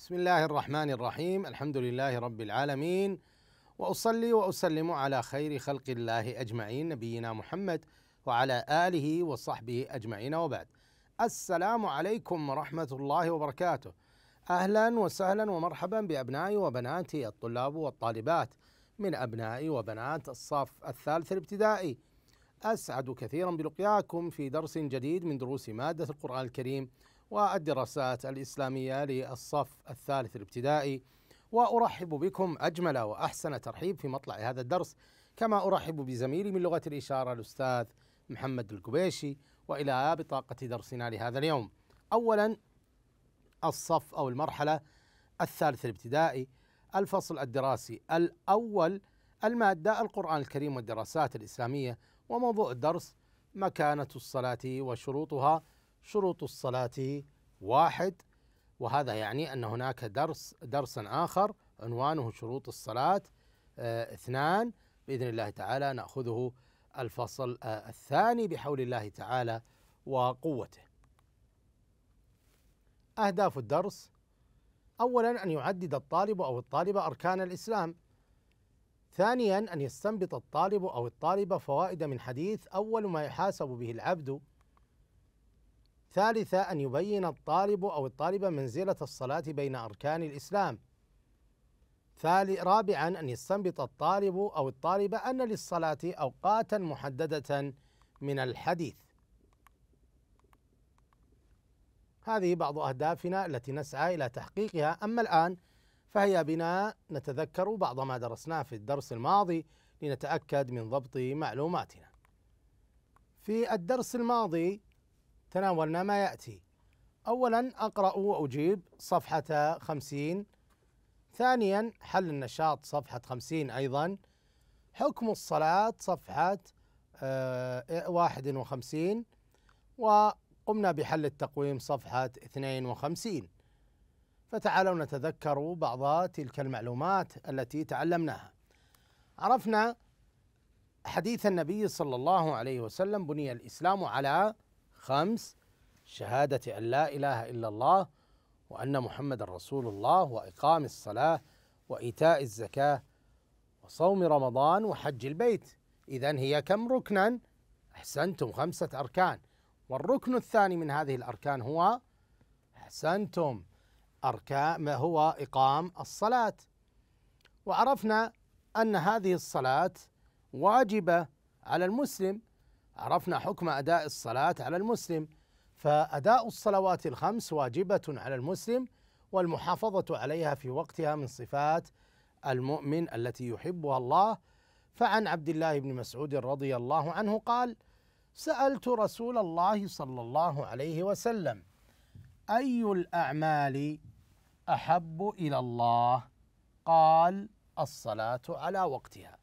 بسم الله الرحمن الرحيم الحمد لله رب العالمين واصلي واسلم على خير خلق الله اجمعين نبينا محمد وعلى اله وصحبه اجمعين وبعد السلام عليكم ورحمه الله وبركاته اهلا وسهلا ومرحبا بابنائي وبناتي الطلاب والطالبات من ابنائي وبنات الصف الثالث الابتدائي اسعد كثيرا بلقياكم في درس جديد من دروس ماده القران الكريم والدراسات الإسلامية للصف الثالث الابتدائي وأرحب بكم أجمل وأحسن ترحيب في مطلع هذا الدرس كما أرحب بزميلي من لغة الإشارة الأستاذ محمد القبيشي وإلى بطاقة درسنا لهذا اليوم أولا الصف أو المرحلة الثالث الابتدائي الفصل الدراسي الأول المادة القرآن الكريم والدراسات الإسلامية وموضوع الدرس مكانة الصلاة وشروطها شروط الصلاة واحد وهذا يعني أن هناك درس درسا آخر عنوانه شروط الصلاة آه، اثنان بإذن الله تعالى نأخذه الفصل آه، الثاني بحول الله تعالى وقوته أهداف الدرس أولا أن يعدد الطالب أو الطالبة أركان الإسلام ثانيا أن يستنبط الطالب أو الطالبة فوائد من حديث أول ما يحاسب به العبد ثالثا أن يبين الطالب أو الطالبة منزلة الصلاة بين أركان الإسلام رابعا أن يستنبط الطالب أو الطالبة أن للصلاة أوقاتا محددة من الحديث هذه بعض أهدافنا التي نسعى إلى تحقيقها أما الآن فهيا بنا نتذكر بعض ما درسناه في الدرس الماضي لنتأكد من ضبط معلوماتنا في الدرس الماضي تناولنا ما يأتي أولا أقرأ وأجيب صفحة خمسين ثانيا حل النشاط صفحة خمسين أيضا حكم الصلاة صفحة آه، واحد وخمسين وقمنا بحل التقويم صفحة اثنين وخمسين فتعالوا نتذكر بعض تلك المعلومات التي تعلمناها عرفنا حديث النبي صلى الله عليه وسلم بني الإسلام على خمس شهادة أن لا إله إلا الله وأن محمد رسول الله وإقام الصلاة وإيتاء الزكاة وصوم رمضان وحج البيت إذا هي كم ركنا؟ أحسنتم خمسة أركان والركن الثاني من هذه الأركان هو أحسنتم أركان ما هو إقام الصلاة وعرفنا أن هذه الصلاة واجبة على المسلم عرفنا حكم أداء الصلاة على المسلم فأداء الصلوات الخمس واجبة على المسلم والمحافظة عليها في وقتها من صفات المؤمن التي يحبها الله فعن عبد الله بن مسعود رضي الله عنه قال: سألت رسول الله صلى الله عليه وسلم أي الأعمال أحب إلى الله؟ قال: الصلاة على وقتها،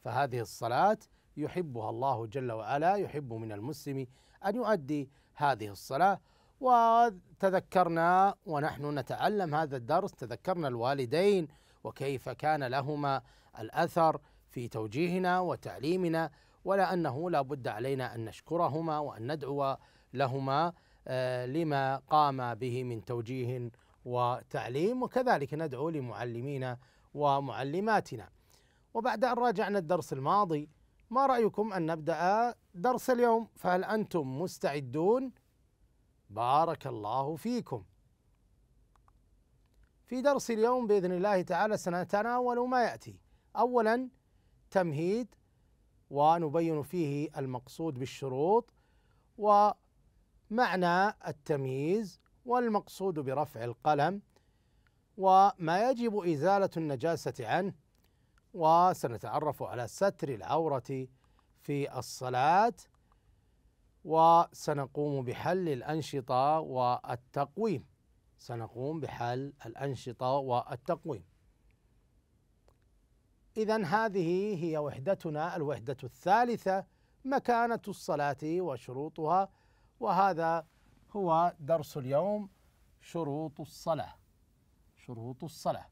فهذه الصلاة يحبها الله جل وعلا يحب من المسلم ان يؤدي هذه الصلاه وتذكرنا ونحن نتعلم هذا الدرس تذكرنا الوالدين وكيف كان لهما الاثر في توجيهنا وتعليمنا ولا انه لا بد علينا ان نشكرهما وان ندعو لهما آه، لما قام به من توجيه وتعليم وكذلك ندعو لمعلمينا ومعلماتنا وبعد ان راجعنا الدرس الماضي ما رايكم ان نبدا درس اليوم فهل انتم مستعدون بارك الله فيكم في درس اليوم باذن الله تعالى سنتناول ما ياتي اولا تمهيد ونبين فيه المقصود بالشروط ومعنى التمييز والمقصود برفع القلم وما يجب ازاله النجاسه عنه وسنتعرف على ستر العورة في الصلاة وسنقوم بحل الأنشطة والتقويم سنقوم بحل الأنشطة والتقويم إذا هذه هي وحدتنا الوحدة الثالثة مكانة الصلاة وشروطها وهذا هو درس اليوم شروط الصلاة شروط الصلاة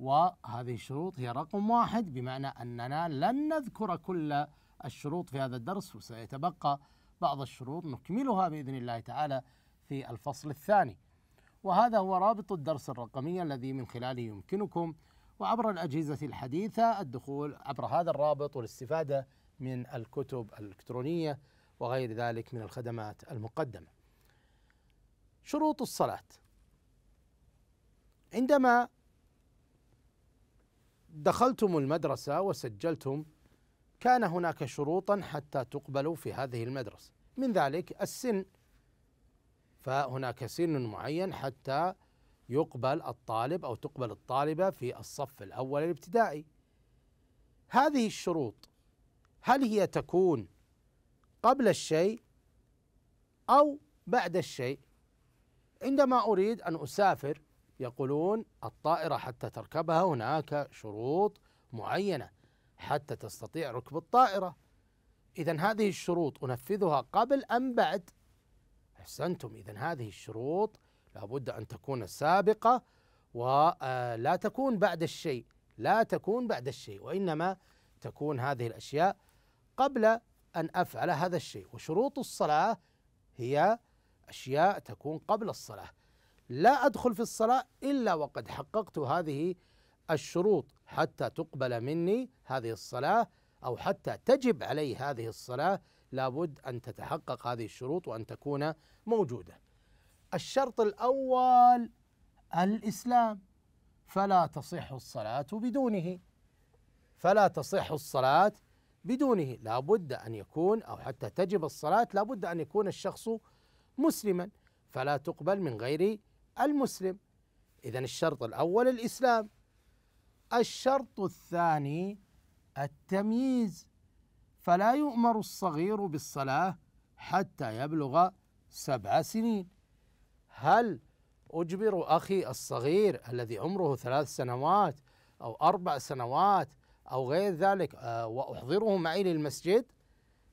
وهذه الشروط هي رقم واحد بمعنى أننا لن نذكر كل الشروط في هذا الدرس وسيتبقى بعض الشروط نكملها بإذن الله تعالى في الفصل الثاني وهذا هو رابط الدرس الرقمي الذي من خلاله يمكنكم وعبر الأجهزة الحديثة الدخول عبر هذا الرابط والاستفادة من الكتب الإلكترونية وغير ذلك من الخدمات المقدمة. شروط الصلاة عندما دخلتم المدرسة وسجلتم كان هناك شروطا حتى تقبلوا في هذه المدرسة من ذلك السن فهناك سن معين حتى يقبل الطالب أو تقبل الطالبة في الصف الأول الابتدائي هذه الشروط هل هي تكون قبل الشيء أو بعد الشيء عندما أريد أن أسافر يقولون الطائرة حتى تركبها هناك شروط معينة حتى تستطيع ركب الطائرة إذا هذه الشروط أنفذها قبل أم بعد أحسنتم إذا هذه الشروط لابد أن تكون سابقة ولا آه، تكون بعد الشيء لا تكون بعد الشيء وإنما تكون هذه الأشياء قبل أن أفعل هذا الشيء وشروط الصلاة هي أشياء تكون قبل الصلاة لا أدخل في الصلاة إلا وقد حققت هذه الشروط حتى تقبل مني هذه الصلاة أو حتى تجب علي هذه الصلاة لابد أن تتحقق هذه الشروط وأن تكون موجودة الشرط الأول الإسلام فلا تصح الصلاة بدونه فلا تصح الصلاة بدونه لابد أن يكون أو حتى تجب الصلاة لابد أن يكون الشخص مسلما فلا تقبل من غير المسلم إذا الشرط الأول الإسلام الشرط الثاني التمييز فلا يؤمر الصغير بالصلاة حتى يبلغ سبع سنين هل أجبر أخي الصغير الذي عمره ثلاث سنوات أو أربع سنوات أو غير ذلك آه، وأحضره معي للمسجد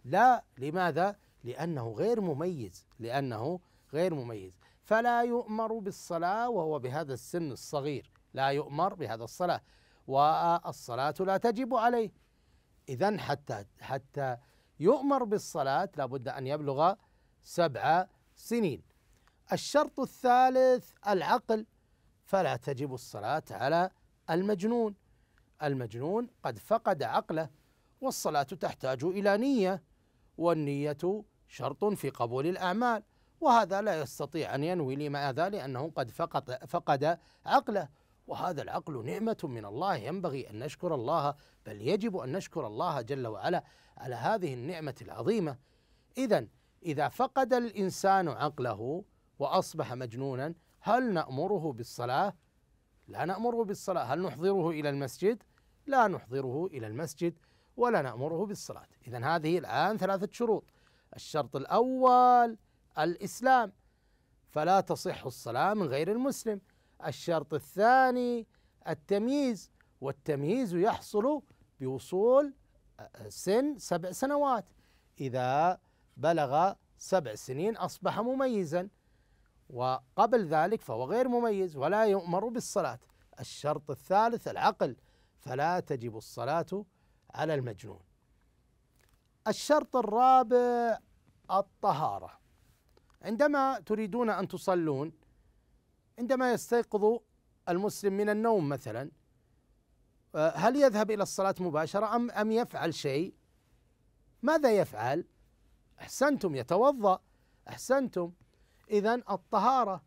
لا لماذا؟ لأنه غير مميز لأنه غير مميز فلا يؤمر بالصلاة وهو بهذا السن الصغير لا يؤمر بهذا الصلاة والصلاة لا تجب عليه إذا حتى حتى يؤمر بالصلاة لابد أن يبلغ سبع سنين الشرط الثالث العقل فلا تجب الصلاة على المجنون المجنون قد فقد عقله والصلاة تحتاج إلى نية والنية شرط في قبول الأعمال وهذا لا يستطيع أن ينوي لماذا لأنه قد فقد, فقد عقله وهذا العقل نعمة من الله ينبغي أن نشكر الله بل يجب أن نشكر الله جل وعلا على هذه النعمة العظيمة إذا إذا فقد الإنسان عقله وأصبح مجنونا هل نأمره بالصلاة؟ لا نأمره بالصلاة هل نحضره إلى المسجد؟ لا نحضره إلى المسجد ولا نأمره بالصلاة إذا هذه الآن ثلاثة شروط الشرط الأول الاسلام فلا تصح الصلاه من غير المسلم الشرط الثاني التمييز والتمييز يحصل بوصول آه، سن سبع سنوات اذا بلغ سبع سنين اصبح مميزا وقبل ذلك فهو غير مميز ولا يؤمر بالصلاه الشرط الثالث العقل فلا تجب الصلاه على المجنون الشرط الرابع الطهاره عندما تريدون أن تصلون عندما يستيقظ المسلم من النوم مثلا آه، هل يذهب إلى الصلاة مباشرة أم أم يفعل شيء؟ ماذا يفعل؟ أحسنتم يتوضأ أحسنتم إذا الطهارة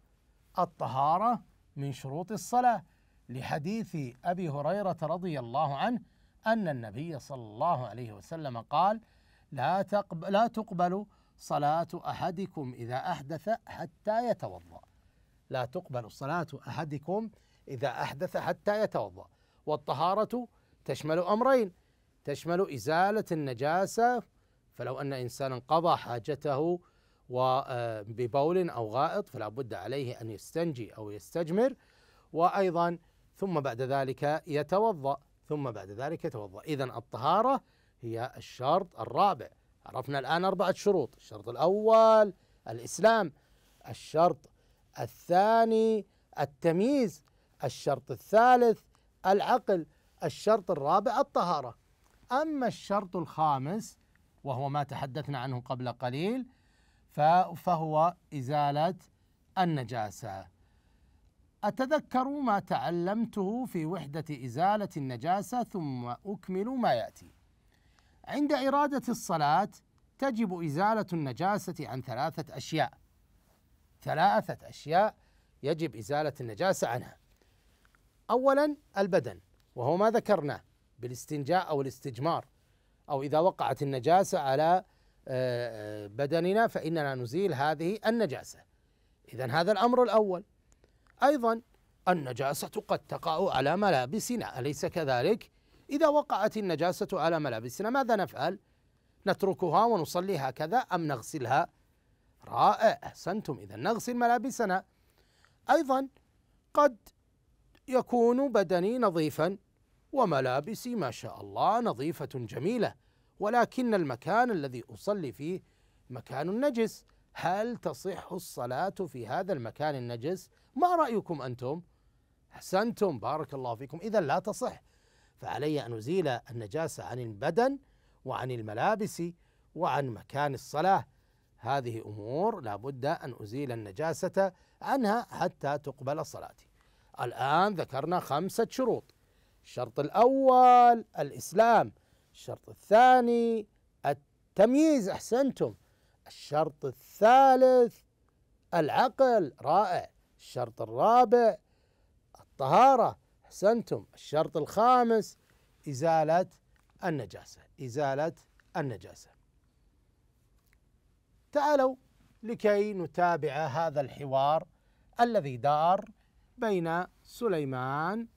الطهارة من شروط الصلاة لحديث أبي هريرة رضي الله عنه أن النبي صلى الله عليه وسلم قال لا تقبل, لا تقبل صلاة أحدكم إذا أحدث حتى يتوضأ لا تقبل صلاة أحدكم إذا أحدث حتى يتوضأ والطهارة تشمل أمرين تشمل إزالة النجاسة فلو أن إنسانا قضى حاجته آه، ببول أو غائط فلا بد عليه أن يستنجي أو يستجمر وأيضا ثم بعد ذلك يتوضأ ثم بعد ذلك يتوضأ إذا الطهارة هي الشرط الرابع عرفنا الآن أربعة شروط الشرط الأول الإسلام الشرط الثاني التمييز الشرط الثالث العقل الشرط الرابع الطهارة أما الشرط الخامس وهو ما تحدثنا عنه قبل قليل فهو إزالة النجاسة أتذكر ما تعلمته في وحدة إزالة النجاسة ثم أكمل ما يأتي عند إرادة الصلاة تجب إزالة النجاسة عن ثلاثة أشياء ثلاثة أشياء يجب إزالة النجاسة عنها أولا البدن وهو ما ذكرناه بالاستنجاء أو الاستجمار أو إذا وقعت النجاسة على آه، بدننا فإننا نزيل هذه النجاسة إذا هذا الأمر الأول أيضا النجاسة قد تقع على ملابسنا أليس كذلك؟ إذا وقعت النجاسة على ملابسنا ماذا نفعل؟ نتركها ونصلي هكذا أم نغسلها؟ رائع أحسنتم إذا نغسل ملابسنا أيضا قد يكون بدني نظيفا وملابسي ما شاء الله نظيفة جميلة ولكن المكان الذي أصلي فيه مكان نجس هل تصح الصلاة في هذا المكان النجس؟ ما رأيكم أنتم؟ أحسنتم بارك الله فيكم إذا لا تصح فعلي أن أزيل النجاسة عن البدن وعن الملابس وعن مكان الصلاة هذه أمور لابد أن أزيل النجاسة عنها حتى تقبل صلاتي الآن ذكرنا خمسة شروط الشرط الأول الإسلام الشرط الثاني التمييز أحسنتم الشرط الثالث العقل رائع الشرط الرابع الطهارة احسنتم الشرط الخامس ازاله النجاسه ازاله النجاسه تعالوا لكي نتابع هذا الحوار الذي دار بين سليمان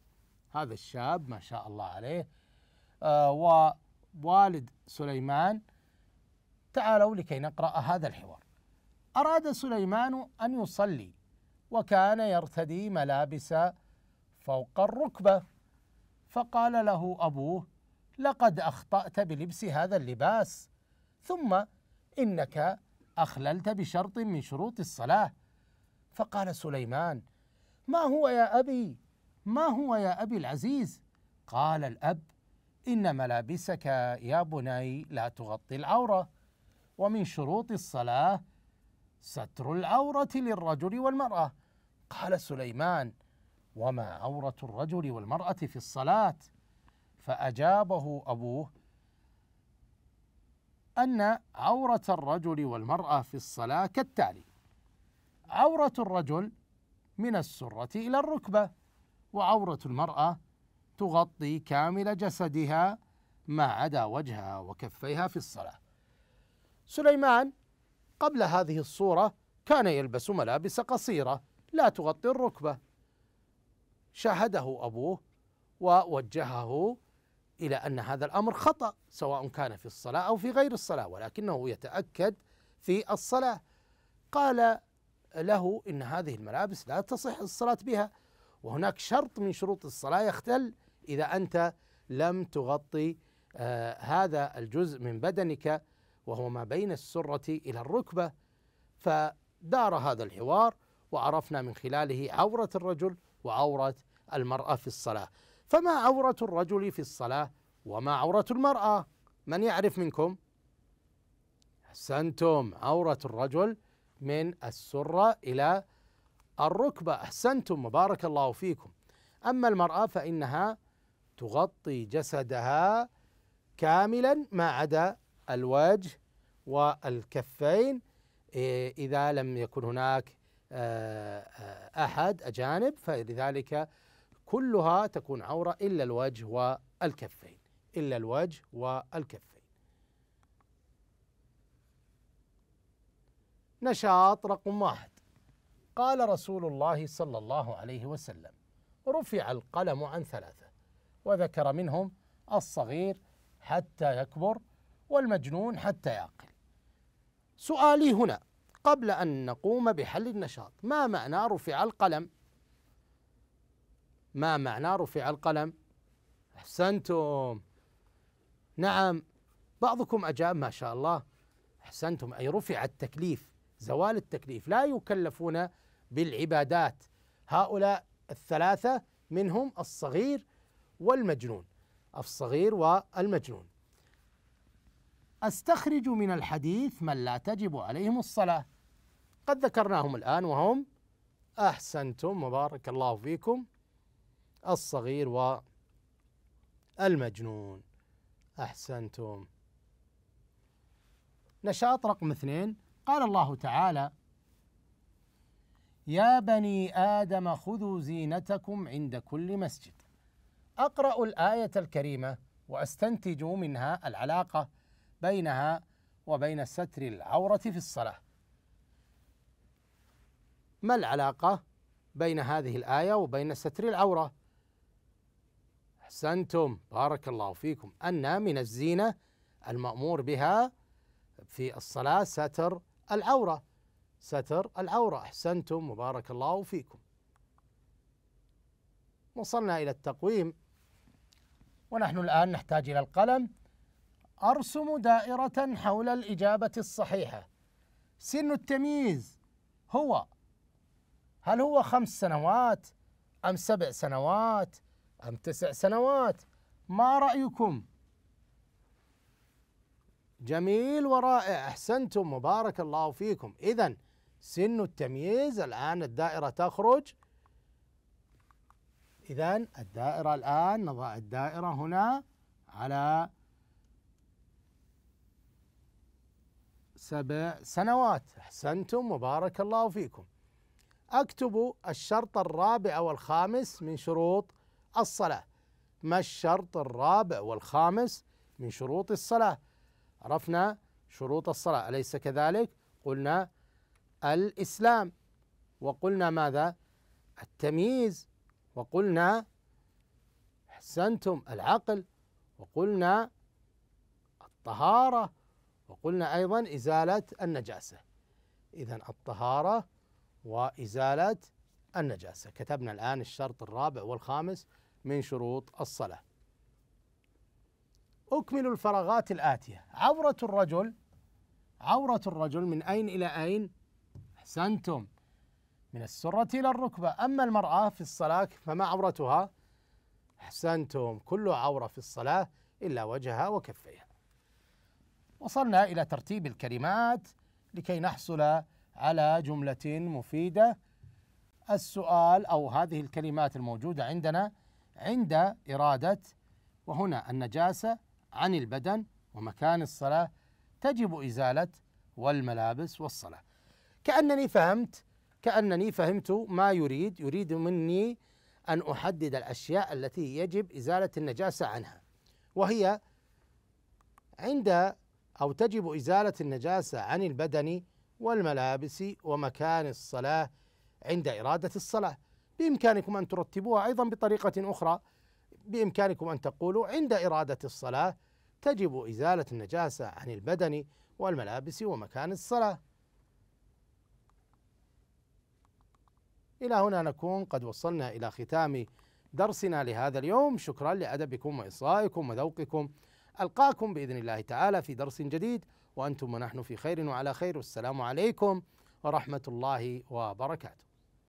هذا الشاب ما شاء الله عليه آه، ووالد سليمان تعالوا لكي نقرأ هذا الحوار أراد سليمان أن يصلي وكان يرتدي ملابس فوق الركبة فقال له أبوه لقد أخطأت بلبس هذا اللباس ثم إنك أخللت بشرط من شروط الصلاة فقال سليمان ما هو يا أبي ما هو يا أبي العزيز قال الأب إن ملابسك يا بني لا تغطي العورة ومن شروط الصلاة ستر العورة للرجل والمرأة قال سليمان وما عورة الرجل والمرأة في الصلاة فأجابه أبوه أن عورة الرجل والمرأة في الصلاة كالتالي عورة الرجل من السرة إلى الركبة وعورة المرأة تغطي كامل جسدها ما عدا وجهها وكفيها في الصلاة سليمان قبل هذه الصورة كان يلبس ملابس قصيرة لا تغطي الركبة شاهده ابوه ووجهه الى ان هذا الامر خطا سواء كان في الصلاه او في غير الصلاه ولكنه يتاكد في الصلاه قال له ان هذه الملابس لا تصح الصلاه بها وهناك شرط من شروط الصلاه يختل اذا انت لم تغطي آه هذا الجزء من بدنك وهو ما بين السره الى الركبه فدار هذا الحوار وعرفنا من خلاله عوره الرجل وعورة المرأة في الصلاة فما عورة الرجل في الصلاة وما عورة المرأة من يعرف منكم أحسنتم عورة الرجل من السرة إلى الركبة أحسنتم مبارك الله فيكم أما المرأة فإنها تغطي جسدها كاملا ما عدا الوجه والكفين إذا لم يكن هناك آه، آه، أحد أجانب فلذلك كلها تكون عورة إلا الوجه والكفين إلا الوجه والكفين نشاط رقم واحد قال رسول الله صلى الله عليه وسلم رفع القلم عن ثلاثة وذكر منهم الصغير حتى يكبر والمجنون حتى يعقل سؤالي هنا قبل أن نقوم بحل النشاط ما معنى رفع القلم ما معنى رفع القلم أحسنتم نعم بعضكم أجاب ما شاء الله أحسنتم أي رفع التكليف زوال التكليف لا يكلفون بالعبادات هؤلاء الثلاثة منهم الصغير والمجنون الصغير والمجنون استخرج من الحديث من لا تجب عليهم الصلاه قد ذكرناهم الآن وهم أحسنتم وبارك الله فيكم الصغير والمجنون أحسنتم نشاط رقم اثنين قال الله تعالى يا بني آدم خذوا زينتكم عند كل مسجد أقرأ الآية الكريمة وأستنتج منها العلاقة بينها وبين ستر العورة في الصلاة ما العلاقة بين هذه الآية وبين ستر العورة أحسنتم بارك الله فيكم أن من الزينة المأمور بها في الصلاة ستر العورة ستر العورة أحسنتم وبارك الله فيكم وصلنا إلى التقويم ونحن الآن نحتاج إلى القلم أرسم دائرة حول الإجابة الصحيحة سن التمييز هو هل هو خمس سنوات أم سبع سنوات أم تسع سنوات ما رأيكم جميل ورائع أحسنتم وبارك الله فيكم إذا سن التمييز الآن الدائرة تخرج إذا الدائرة الآن نضع الدائرة هنا على سبع سنوات أحسنتم وبارك الله فيكم اكتب الشرط الرابع والخامس من شروط الصلاه ما الشرط الرابع والخامس من شروط الصلاه عرفنا شروط الصلاه اليس كذلك قلنا الاسلام وقلنا ماذا التمييز وقلنا احسنتم العقل وقلنا الطهاره وقلنا ايضا ازاله النجاسه اذا الطهاره وإزالة النجاسة كتبنا الآن الشرط الرابع والخامس من شروط الصلاة أكمل الفراغات الآتية عورة الرجل عورة الرجل من أين إلى أين أحسنتم من السرة إلى الركبة أما المرأة في الصلاة فما عورتها أحسنتم كل عورة في الصلاة إلا وجهها وكفيها وصلنا إلى ترتيب الكلمات لكي نحصل على جملة مفيدة السؤال أو هذه الكلمات الموجودة عندنا عند إرادة وهنا النجاسة عن البدن ومكان الصلاة تجب إزالة والملابس والصلاة كأنني فهمت كأنني فهمت ما يريد يريد مني أن أحدد الأشياء التي يجب إزالة النجاسة عنها وهي عند أو تجب إزالة النجاسة عن البدن والملابس ومكان الصلاة عند إرادة الصلاة بإمكانكم أن ترتبوها أيضا بطريقة أخرى بإمكانكم أن تقولوا عند إرادة الصلاة تجب إزالة النجاسة عن البدن والملابس ومكان الصلاة إلى هنا نكون قد وصلنا إلى ختام درسنا لهذا اليوم شكرا لأدبكم وإصغائكم وذوقكم ألقاكم بإذن الله تعالى في درس جديد وأنتم ونحن في خير وعلى خير والسلام عليكم ورحمة الله وبركاته